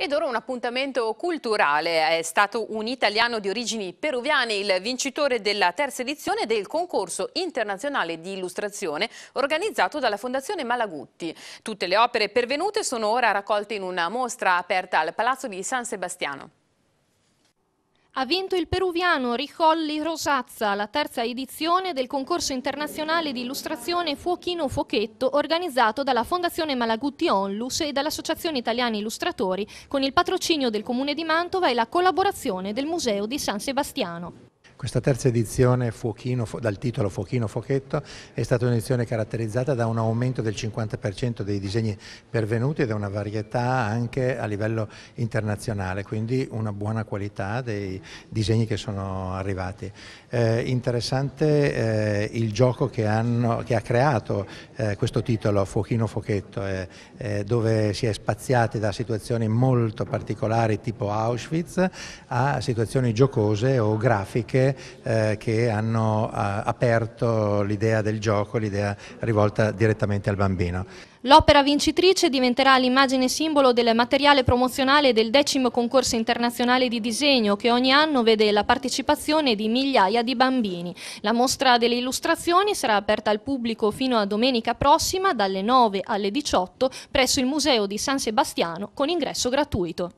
Ed ora un appuntamento culturale. È stato un italiano di origini peruviane, il vincitore della terza edizione del concorso internazionale di illustrazione organizzato dalla Fondazione Malagutti. Tutte le opere pervenute sono ora raccolte in una mostra aperta al Palazzo di San Sebastiano. Ha vinto il peruviano Ricolli Rosazza la terza edizione del concorso internazionale di illustrazione Fuochino Fuochetto organizzato dalla Fondazione Malagutti Onlus e dall'Associazione Italiani Illustratori con il patrocinio del Comune di Mantova e la collaborazione del Museo di San Sebastiano. Questa terza edizione Fuochino, dal titolo Fuochino Fochetto è stata un'edizione caratterizzata da un aumento del 50% dei disegni pervenuti e da una varietà anche a livello internazionale, quindi una buona qualità dei disegni che sono arrivati. Eh, interessante eh, il gioco che, hanno, che ha creato eh, questo titolo Fuochino Fochetto, eh, eh, dove si è spaziati da situazioni molto particolari tipo Auschwitz a situazioni giocose o grafiche eh, che hanno a, eh, aperto l'idea del gioco, l'idea rivolta direttamente al bambino. L'opera vincitrice diventerà l'immagine simbolo del materiale promozionale del decimo concorso internazionale di disegno che ogni anno vede la partecipazione di migliaia di bambini. La mostra delle illustrazioni sarà aperta al pubblico fino a domenica prossima dalle 9 alle 18 presso il Museo di San Sebastiano con ingresso gratuito.